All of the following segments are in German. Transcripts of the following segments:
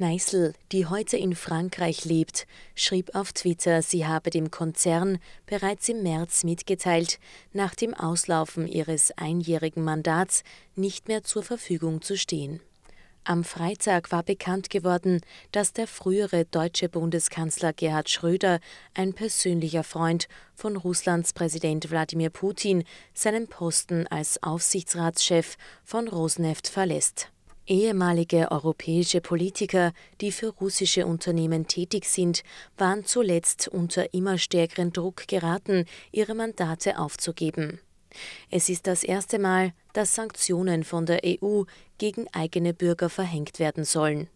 Kneißl, die heute in Frankreich lebt, schrieb auf Twitter, sie habe dem Konzern bereits im März mitgeteilt, nach dem Auslaufen ihres einjährigen Mandats nicht mehr zur Verfügung zu stehen. Am Freitag war bekannt geworden, dass der frühere deutsche Bundeskanzler Gerhard Schröder, ein persönlicher Freund von Russlands Präsident Wladimir Putin, seinen Posten als Aufsichtsratschef von Rosneft verlässt. Ehemalige europäische Politiker, die für russische Unternehmen tätig sind, waren zuletzt unter immer stärkeren Druck geraten, ihre Mandate aufzugeben. Es ist das erste Mal, dass Sanktionen von der EU gegen eigene Bürger verhängt werden sollen.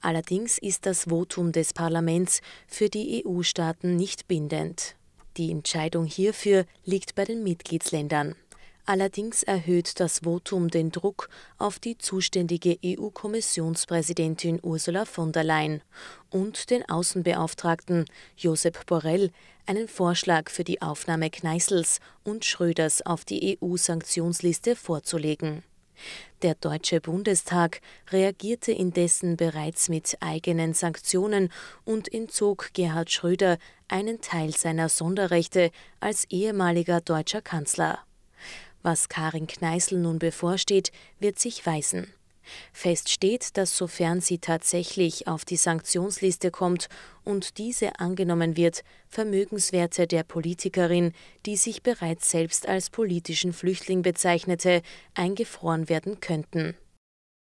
Allerdings ist das Votum des Parlaments für die EU-Staaten nicht bindend. Die Entscheidung hierfür liegt bei den Mitgliedsländern. Allerdings erhöht das Votum den Druck auf die zuständige EU-Kommissionspräsidentin Ursula von der Leyen und den Außenbeauftragten Josep Borrell, einen Vorschlag für die Aufnahme Kneißls und Schröders auf die EU-Sanktionsliste vorzulegen. Der Deutsche Bundestag reagierte indessen bereits mit eigenen Sanktionen und entzog Gerhard Schröder einen Teil seiner Sonderrechte als ehemaliger deutscher Kanzler. Was Karin Kneißl nun bevorsteht, wird sich weisen. Fest steht, dass sofern sie tatsächlich auf die Sanktionsliste kommt und diese angenommen wird, Vermögenswerte der Politikerin, die sich bereits selbst als politischen Flüchtling bezeichnete, eingefroren werden könnten.